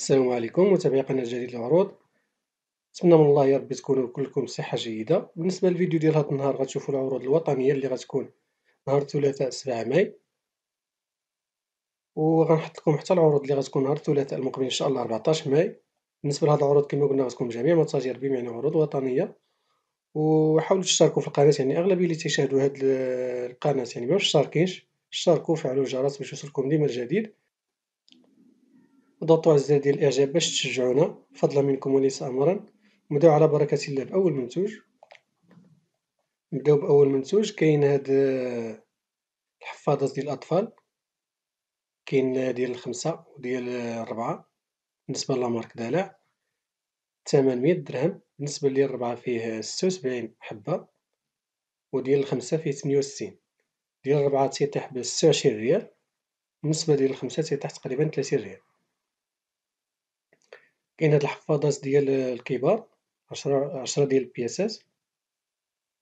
السلام عليكم متابعي قناة جديد العروض نتمنى من الله يا ربي تكونوا كلكم بصحة جيدة بالنسبة للفيديو ديال هذا النهار غتشوفوا العروض الوطنية اللي غتكون نهار الثلاثاء 7 ماي وغنحط لكم حتى العروض اللي غتكون نهار الثلاثاء المقبل ان شاء الله 14 ماي بالنسبة لهاد العروض كما قلنا غتكون جميع متاجر بمعنى عروض وطنية وحاولوا تشتركوا في القناة يعني اغلبية اللي تيشاهدوا هاد القناة يعني ما مشتركينش اشتركوا وفعلوا الجرس باش يوصلكم ديما الجديد وضغطوا على الزر ديال الاعجاب باش تشجعونا فضلا منكم وليس امرا نبداو على بركة الله بأول منتوج نبداو بأول منتوج كاين هاد آه، الحفاضات ديال الأطفال كاين ديال الخمسة وديال آه، الربعة بالنسبة لامارك دالع تمنمية درهم بالنسبة ديال الربعة فيه آه، ستة وسبعين حبة وديال الخمسة فيه تمنية وستين ديال الربعة تيطيح بستة وعشرين ريال بالنسبة ديال الخمسة تيطيح تقريبا ثلاثين ريال كاين هاد الحفاضات ديال الكبار عشرة ديال البياسات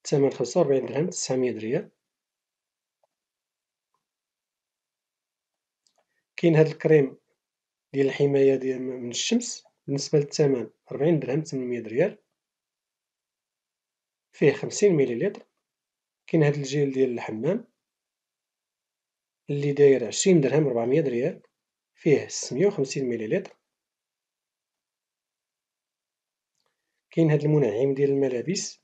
تمن خمسة وربعين درهم تسعمية ريال، كاين هاد الكريم ديال الحماية من الشمس بالنسبة للتمن ربعين درهم تمنمية ريال، فيه خمسين مليلتر كاين هاد الجيل ديال الحمام لي داير عشرين درهم ربعمية ريال، فيه ستمية وخمسين مليلتر كاين هاد المنعم ديال الملابس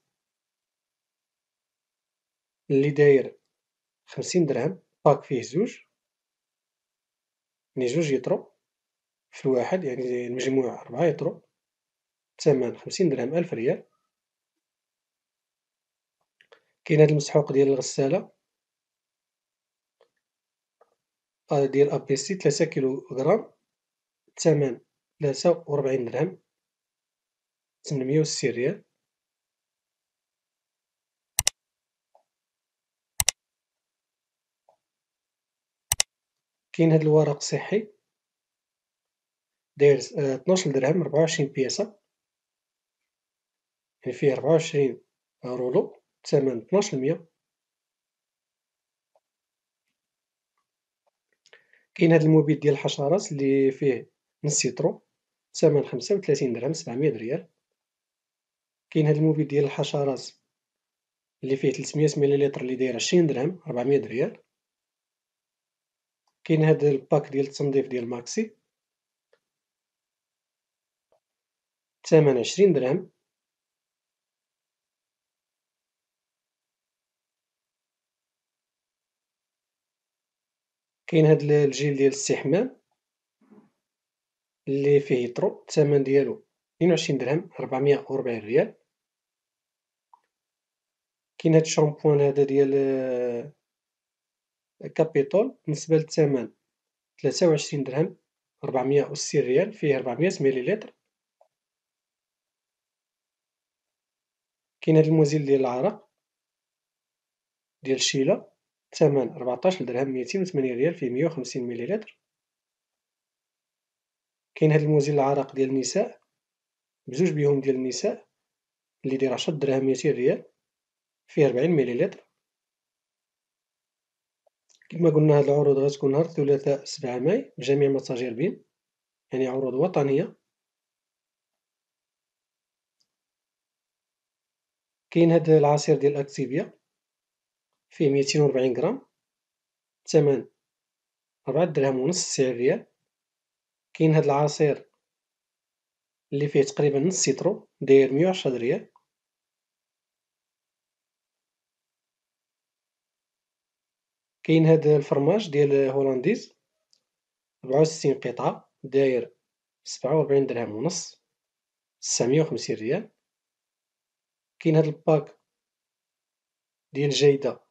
اللي داير خمسين درهم باك فيه زوج يعني زوج يطرو في الواحد يعني المجموع ربعة يطرو تمن خمسين درهم ألف ريال كاين هاد المسحوق ديال الغسالة آه، ديال أبيسي تلاتة كيلو تمن تلاتة ثلاثة وربعين درهم تمنمية وستين ريال كاين هاد الورق صحي داير طناش آه، درهم ربعة وعشرين بيسة يعني فيه ربعة وعشرين رولو بتمن طناش مية كاين هاد المبيد ديال الحشرات لي فيه نص يترو تمن خمسة وثلاثين درهم سبعمية ريال كاين هاد الموبل ديال الحشرات لي فيه 300 مليلتر لي داير عشرين درهم ربعمية ريال، كاين هاد الباك ديال التنظيف ديال ماكسي الثمن عشرين درهم كاين هاد الجيل ديال الاستحمام لي فيه يطرو الثمن ديالو 22 وعشرين درهم ربعمية ريال كاين هاد الشامبوان هذا ديال آه، كابيتول بالنسبة للثمن 23 وعشرين درهم ربعمية ريال فيه ربعمية مليلتر كاين هاد المزيل ديال العرق ديال الشيلة ثمن ربعطاش درهم ميتين ريال فيه مية مليلتر كاين هاد المزيل العرق ديال النساء بجوج بيهم ديال النساء لي دير عشرة درهم ميتين ريال. فيه ربعين مليليتر كما قلنا هاد العروض غتكون نهار الثلاثاء سبعة ماي بجميع متاجر بين يعني عروض وطنية كاين هاد العصير ديال اكتيبيا فيه ميتين وربعين غرام ثمن ربعة درهم ونص سعر ريال كاين هاد العصير لي فيه تقريبا نص سيترو داير مية وعشرة ريال كاين هاد الفرماج ديال هولنديز ربعة وستين قطعة داير سبعة وربعين درهم ونص تسعمية وخمسين ريال، كاين هاد الباك ديال جيدة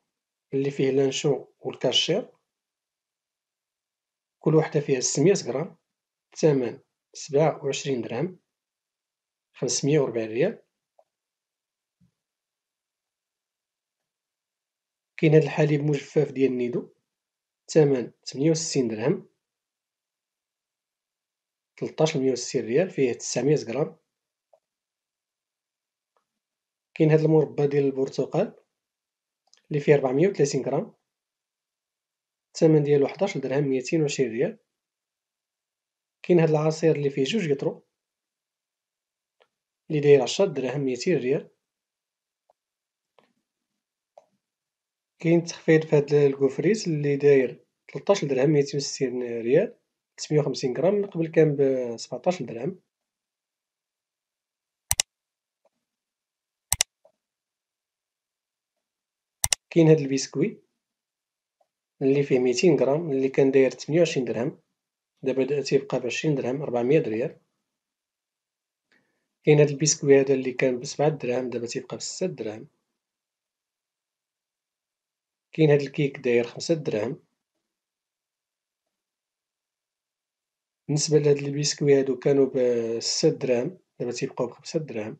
لي فيه لانشو والكاشير كل وحدة فيها ستمية غرام الثمن سبعة وعشرين درهم خمسمية وربعين ريال كاين هاد الحليب مجفف ديال نيدو الثمن تمنية وستين درهم تلطاش وستين ريال فيه تسعمية غرام، كاين هاد المربى ديال البرتقال لي فيه ربعمية وتلاتين غرام الثمن ديالو 11 درهم ميتين وعشرين ريال، كاين هاد العصير لي فيه جوج يطرو لي داير عشرة درهم ميتين ريال كاين تخفيض في هاد الكفريت اللي داير تلطاش درهم ميتين وستين ريال تسمية وخمسين غرام من قبل كان بسبعطاش درهم كاين هاد البيسكوي اللي فيه ميتين غرام اللي كان داير تمنية وعشرين درهم دابا تيبقى بعشرين درهم ربعمية ريال كاين هاد البيسكوي هذا اللي كان بسبعة درهم دابا تيبقى بستة درهم كاين هاد الكيك داير خمسة دراهم بالنسبة لهاد البيسكوي هادو كانو بستة دراهم دابا تيبقاو بخمسة دراهم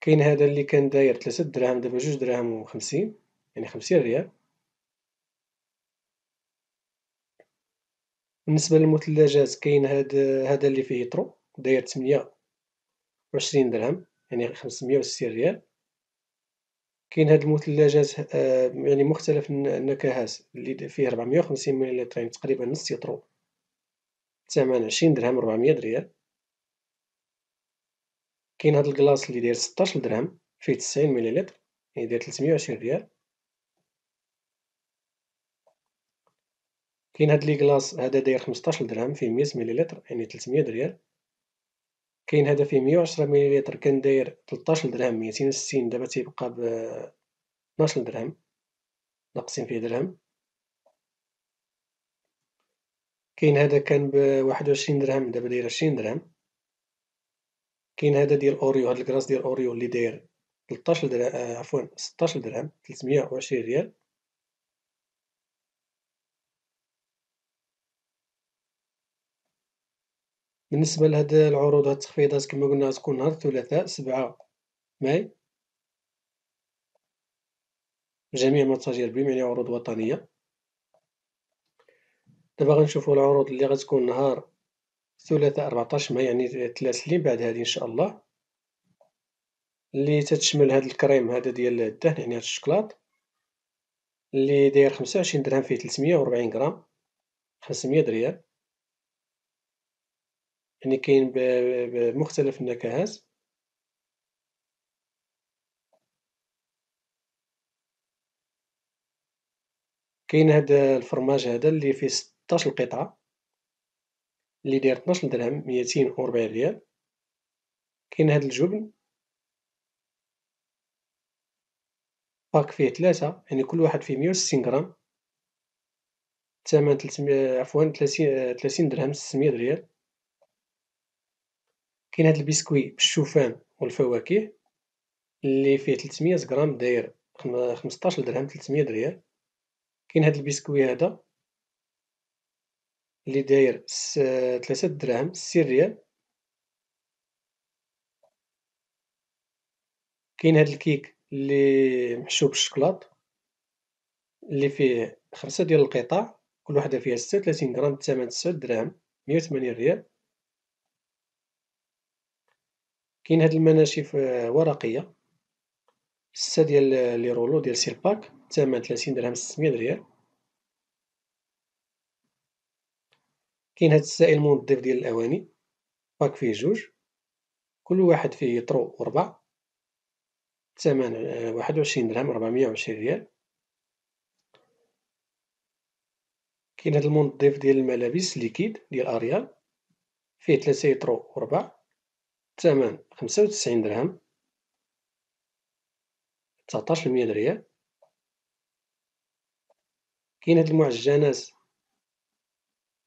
كاين هدا لي كان داير تلاتة دراهم دابا جوج دراهم وخمسين يعني خمسين ريال بالنسبة للمثلجات كاين هدا لي فيه طرو داير ثمانية وعشرين درهم يعني خمسمية وستين ريال كاين هاد المثلجات آه، يعني مختلف النكهات اللي فيه ربعمية وخمسين مليلتر يعني تقريبا نص يطرو الثمن عشرين درهم ربعمية ريال كاين هاد الكلاص اللي داير ستاش درهم فيه تسعين مليلتر يعني داير تلتمية وعشرين ريال كاين هاد لي كلاص هذا داير خمسطاش درهم فيه مية مليلتر يعني تلتمية ريال كاين هدا فيه مية وعشرة كان داير 13 درهم ميتين وستين دابا تيبقى ب 12 درهم ناقصين فيه درهم، كاين هدا كان بواحد وعشرين درهم دابا داير عشرين درهم، كاين هدا ديال أوريو هذا الكراس ديال أوريو لي داير درهم آه، عفوا 16 درهم 320 وعشرين ريال بالنسبة لهاد العروض هاد التخفيضات كما قلنا تكون نهار الثلاثاء سبعة ماي جميع متاجر بريم يعني عروض وطنية دابا غنشوفو العروض لي غتكون نهار الثلاثاء ربعطاش ماي يعني الثلاث لي بعد هادي ان شاء الله لي تتشمل هاد الكريم هذا ديال الدهن يعني هاد الشكلاط لي داير خمسة وعشرين درهم فيه ثلاثمية وربعين غرام خمسمية دريال يعني كاين بمختلف النكهات كاين هذا الفرماج هذا لي فيه 16 قطعة لي داير طناش درهم ميتين أو ربعين ريال، كاين هذا الجبن باك فيه ثلاثة يعني كل واحد فيه مية أو غرام، الثمن عفوا 30 درهم 600 ريال. كاين هاد البسكوي بالشوفان والفواكه اللي فيه 300 غرام داير خمسطاش درهم 300 ريال كاين هاد البسكوي هذا اللي داير 3 دراهم ستين ريال، كاين هاد الكيك اللي محشو بالشكلاط اللي فيه خمسة ديال القطع كل وحدة فيها ستة غرام الثمن 9 دراهم مية وثمانين ريال. كاين هاد المناشف ورقية سته ديال لي رولو ديال سيرباك الثمن تلاتين درهم ستمية ريال كاين هاد السائل المنظف ديال الأواني باك فيه جوج كل واحد فيه طرو وربع الثمن واحد وعشرين درهم ربعمية وعشرين ريال كاين هاد المنظف ديال الملابس ليكيد ديال أريال فيه تلاتة إطرو وربع الثمن خمسة وتسعين درهم تسعطاش المية د ريال كاين هاد المعجنات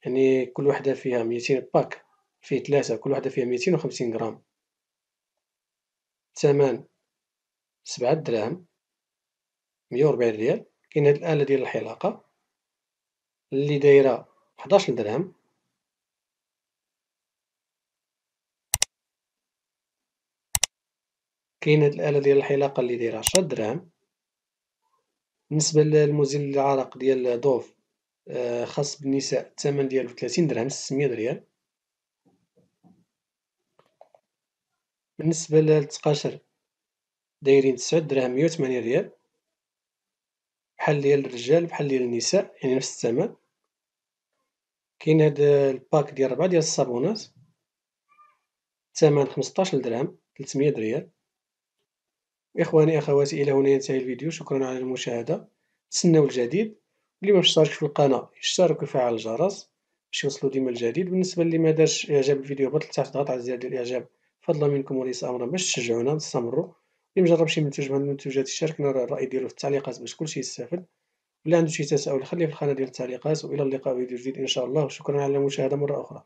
يعني كل وحدة فيها ميتين باك فيه ثلاثة كل وحدة فيها ميتين وخمسين غرام الثمن سبعة دراهم مية وربعين ريال كاين هاد الآلة ديال الحلاقة لي دايرة حداش درهم كاين هاد الالة ديال الحلاقة اللي دايرة عشرة دراهم بالنسبة للمزيل العرق ديال دوف آه، خاص بالنساء الثمن ديالو 30 درهم ستمية ريال بالنسبة للتقاشر دايرين 9 دراهم مية وثمانين ريال بحال ديال الرجال بحال ديال النساء يعني نفس الثمن كاين هاد الباك ديال ربعة ديال الصابونات الثمن 15 درهم 300 ريال إخواني أخواتي إلى هنا ينتهي الفيديو شكرا على المشاهدة تسناو الجديد ما اشتركش في القناة يشترك ويفعل الجرس باش يوصلو ديما الجديد بالنسبة ما دارش إعجاب الفيديو هبط لتحت ضغط على زر الإعجاب فضلا منكم وليس أمرا باش تشجعونا نستمرو اللي مجرب شي منتوج من المنتوجات يشاركنا الرأي ديالو في التعليقات باش كلشي يستافد ولا عندو شي تساؤل خليه في الخانة ديال التعليقات وإلى اللقاء فيديو جديد إن شاء الله وشكرا على المشاهدة مرة أخرى